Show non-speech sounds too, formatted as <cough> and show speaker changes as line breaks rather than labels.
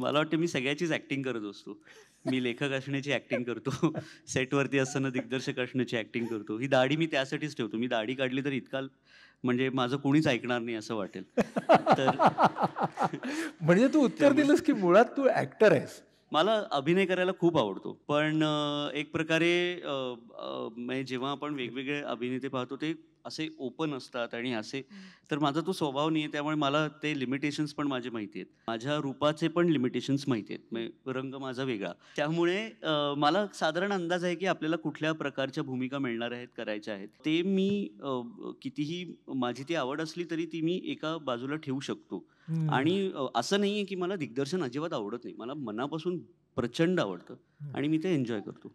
मला वाटतं मी सगळ्याचीच ऍक्टिंग करत असतो मी लेखक असण्याची ऍक्टिंग करतो सेटवरती असताना दिग्दर्शक असण्याची ऍक्टिंग करतो ही दाढी मी त्यासाठीच ठेवतो मी दाढी काढली तर इतका म्हणजे माझं कोणीच ऐकणार नाही असं वाटेल तर
<laughs> म्हणजे तू उत्तर दिलंस की मुळात तू ऍक्टर आहेस
मला अभिनय करायला खूप आवडतो पण एक प्रकारे म्हणजे जेव्हा आपण वेगवेगळे अभिनेते पाहतो ते असे ओपन असतात आणि असे तर माझा तो स्वभाव नाही आहे त्यामुळे मला ते लिमिटेशन्स पण माझे माहिती आहेत माझ्या रूपाचे पण लिमिटेशन्स माहिती आहेत म्हणजे रंग माझा वेगळा त्यामुळे मला साधारण अंदाज आहे की आपल्याला कुठल्या प्रकारच्या भूमिका मिळणार आहेत करायच्या आहेत ते मी कितीही माझी ती आवड असली तरी ती मी एका बाजूला ठेवू शकतो आणि असं नाही आहे की मला दिग्दर्शन अजिबात आवडत नाही मला मनापासून प्रचंड आवडतं आणि मी ते एन्जॉय करतो